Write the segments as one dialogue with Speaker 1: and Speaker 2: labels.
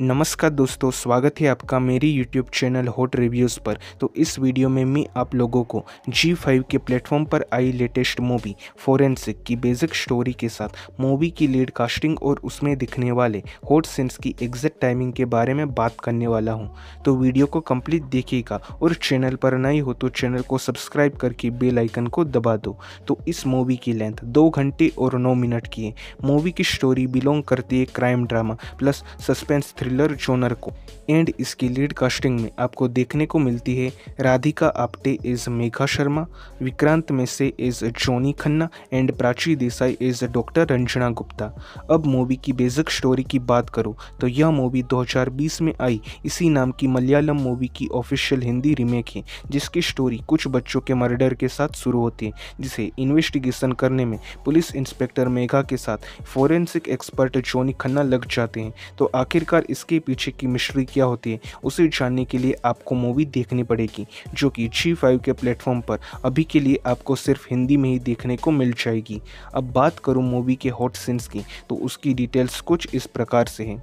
Speaker 1: नमस्कार दोस्तों स्वागत है आपका मेरी YouTube चैनल हॉट रिव्यूज़ पर तो इस वीडियो में मैं आप लोगों को G5 के प्लेटफॉर्म पर आई लेटेस्ट मूवी फोरेंसिक की बेसिक स्टोरी के साथ मूवी की लीड कास्टिंग और उसमें दिखने वाले हॉट सीन्स की एग्जैक्ट टाइमिंग के बारे में बात करने वाला हूं तो वीडियो को कंप्लीट देखिएगा और चैनल पर नहीं हो तो चैनल को सब्सक्राइब करके बेलाइकन को दबा दो तो इस मूवी की लेंथ दो घंटे और नौ मिनट की है मूवी की स्टोरी बिलोंग करती है crime drama plus suspense three thriller genre को एंड इसकी लीड कास्टिंग में आपको देखने को मिलती है Radhika Apte as Megha Sharma Vikrant Massey as Johnny Khanna and Prachi Desai as doctor Ranjana Gupta अब मूवी की बेसिक स्टोरी की बात करो तो यह मूवी 2020 में आई इसी नाम की मलयालम मूवी की ऑफिशियल हिंदी रीमेक है जिसकी स्टोरी कुछ बच्चों के मर्डर के साथ शुरू होती है जिसे इन्वेस्टिगेशन करने में पुलिस इंस्पेक्टर मेघा के साथ फॉरेंसिक एक्सपर्ट जोनी खन्ना लग जाते हैं तो आखिरकार इसके पीछे की मिश्री क्या होती है उसे जानने के लिए आपको मूवी देखनी पड़ेगी जो कि जी फाइव के प्लेटफॉर्म पर अभी के लिए आपको सिर्फ हिंदी में ही देखने को मिल जाएगी अब बात करूँ मूवी के हॉट सीन्स की तो उसकी डिटेल्स कुछ इस प्रकार से हैं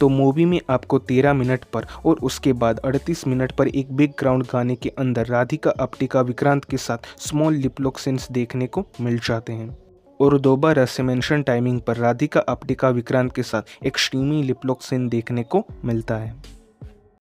Speaker 1: तो मूवी में आपको 13 मिनट पर और उसके बाद 38 मिनट पर एक बैकग्राउंड गाने के अंदर राधिका अपटिका विक्रांत के साथ स्मॉल लिपलॉक सीन्स देखने को मिल जाते हैं और दोबारा सेमेंशन टाइमिंग पर राधिका आप्टिका विक्रांत के साथ एक्सट्रीमी लिपलॉक सीन देखने को मिलता है